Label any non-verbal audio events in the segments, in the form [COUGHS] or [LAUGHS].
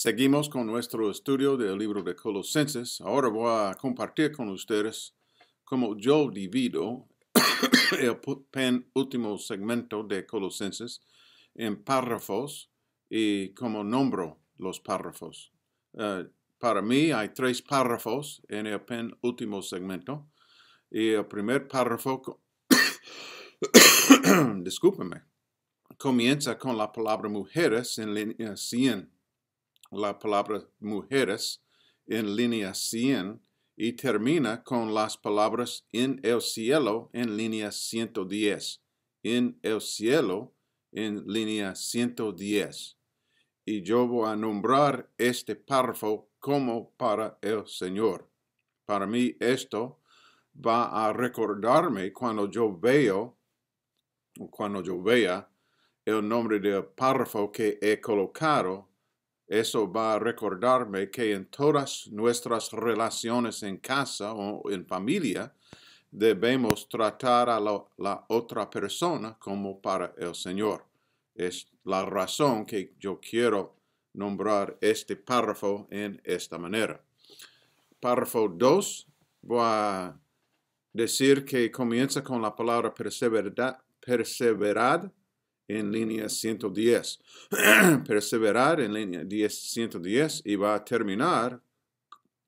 Seguimos con nuestro estudio del libro de Colosenses. Ahora voy a compartir con ustedes cómo yo divido [COUGHS] el penúltimo segmento de Colosenses en párrafos y cómo nombro los párrafos. Eh, para mí hay tres párrafos en el penúltimo segmento. Y el primer párrafo, [COUGHS] discúlpeme, comienza con la palabra mujeres en línea 100 la palabra mujeres en línea 100 y termina con las palabras en el cielo en línea 110. En el cielo en línea 110. Y yo voy a nombrar este párrafo como para el Señor. Para mí esto va a recordarme cuando yo veo, cuando yo vea el nombre del párrafo que he colocado eso va a recordarme que en todas nuestras relaciones en casa o en familia, debemos tratar a la, otra persona como para el Señor. Es la razón que yo quiero nombrar este párrafo en esta manera. Párrafo 2, voy a decir que comienza con la palabra perseverad, perseverad en línea 110. [CLEARS THROAT] Perseverar en línea 10, 110 y va a terminar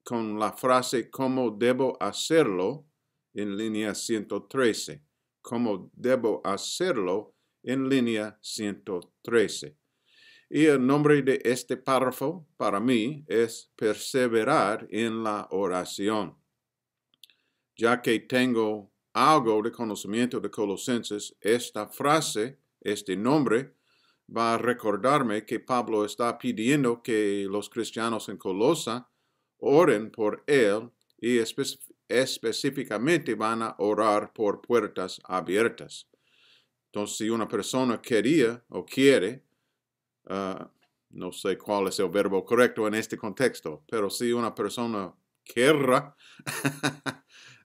con la frase ¿Cómo debo hacerlo? en línea 113. ¿Cómo debo hacerlo? en línea 113. Y el nombre de este párrafo para mí es perseverar en la oración. Ya que tengo algo de conocimiento de Colosenses, esta frase este nombre, va a recordarme que Pablo está pidiendo que los cristianos en Colosa oren por él y específicamente van a orar por puertas abiertas. Entonces, si una persona quería o quiere, ah, no sé cuál es el verbo correcto en este contexto, pero si una persona querrá [LAUGHS]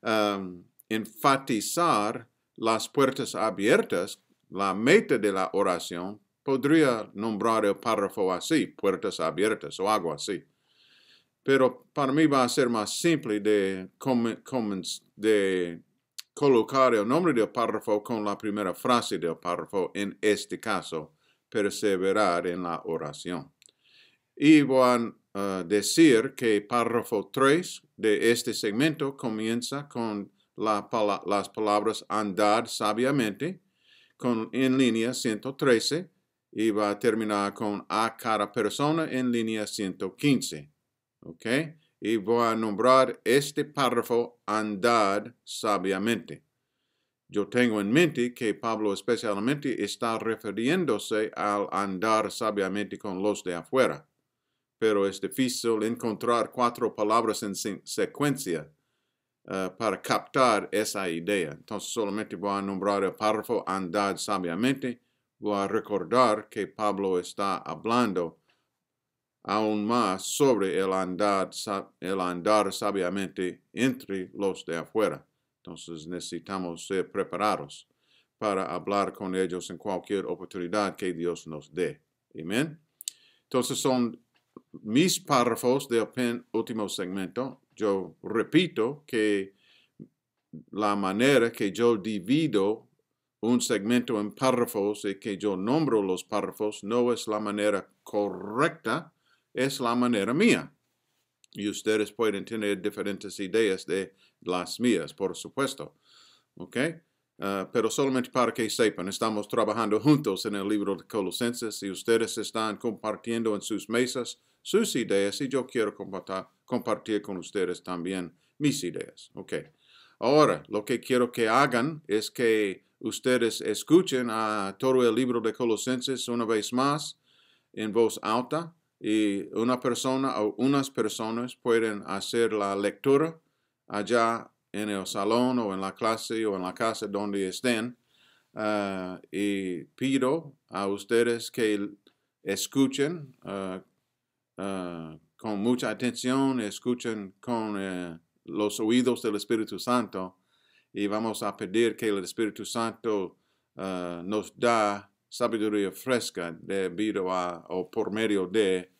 ah, enfatizar las puertas abiertas la meta de la oración, podría nombrar el párrafo así, puertas abiertas o algo así. Pero para mí va a ser más simple de, colocar el nombre del párrafo con la primera frase del párrafo, en este caso, perseverar en la oración. Y voy a eh, decir que el párrafo 3 de este segmento comienza con las palabras andar sabiamente en línea 113 y va a terminar con a cada persona en línea 115. ¿Ok? Y voy a nombrar este párrafo andar sabiamente. Yo tengo en mente que Pablo especialmente está refiriéndose al andar sabiamente con los de afuera, pero es difícil encontrar cuatro palabras en secuencia eh, para captar esa idea. Entonces solamente voy a nombrar el párrafo andar sabiamente. Voy a recordar que Pablo está hablando aún más sobre el andar, el andar sabiamente entre los de afuera. Entonces necesitamos ser preparados para hablar con ellos en cualquier oportunidad que Dios nos dé. Amén. Entonces son mis párrafos del último segmento yo repito que la manera que yo divido un segmento en párrafos y que yo nombro los párrafos no es la manera correcta, es la manera mía. Y ustedes pueden tener diferentes ideas de las mías, por supuesto. Ah, pero solamente para que sepan, estamos trabajando juntos en el libro de Colosenses y ustedes están compartiendo en sus mesas sus ideas y yo quiero compartir, con ustedes también mis ideas. Ahora, lo que quiero que hagan es que ustedes escuchen a todo el libro de Colosenses una vez más en voz alta y una persona o unas personas pueden hacer la lectura allá en el salón o en la clase o en la casa donde estén. Ah, y pido a ustedes que escuchen ah, Ah, con mucha atención, escuchen con eh, los oídos del Espíritu Santo y vamos a pedir que el Espíritu Santo ah, nos da sabiduría fresca debido a o por medio de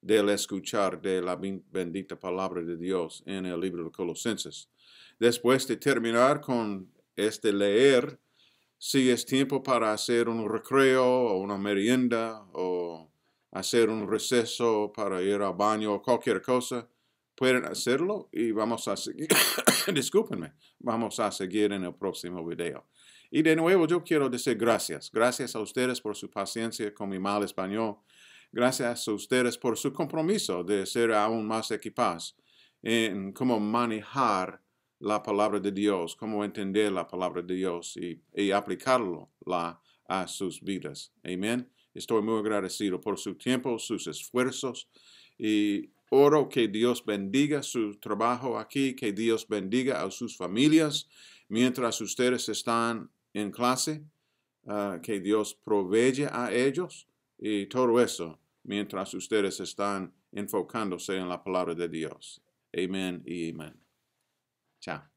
del escuchar de la bendita palabra de Dios en el libro de Colosenses. Después de terminar con este leer, si es tiempo para hacer un recreo o una merienda o hacer un receso para ir al baño o cualquier cosa, pueden hacerlo y vamos a seguir, [COUGHS] discúlpenme, vamos a seguir en el próximo video. Y de nuevo yo quiero decir gracias, gracias a ustedes por su paciencia con mi mal español, gracias a ustedes por su compromiso de ser aún más equipaz en cómo manejar la palabra de Dios, cómo entender la palabra de Dios y, aplicarlo a sus vidas. Amén. Estoy muy agradecido por su tiempo, sus esfuerzos y oro que Dios bendiga su trabajo aquí, que Dios bendiga a sus familias mientras ustedes están en clase, ah, que Dios provee a ellos y todo eso mientras ustedes están enfocándose en la palabra de Dios. Amén y amén. Chao.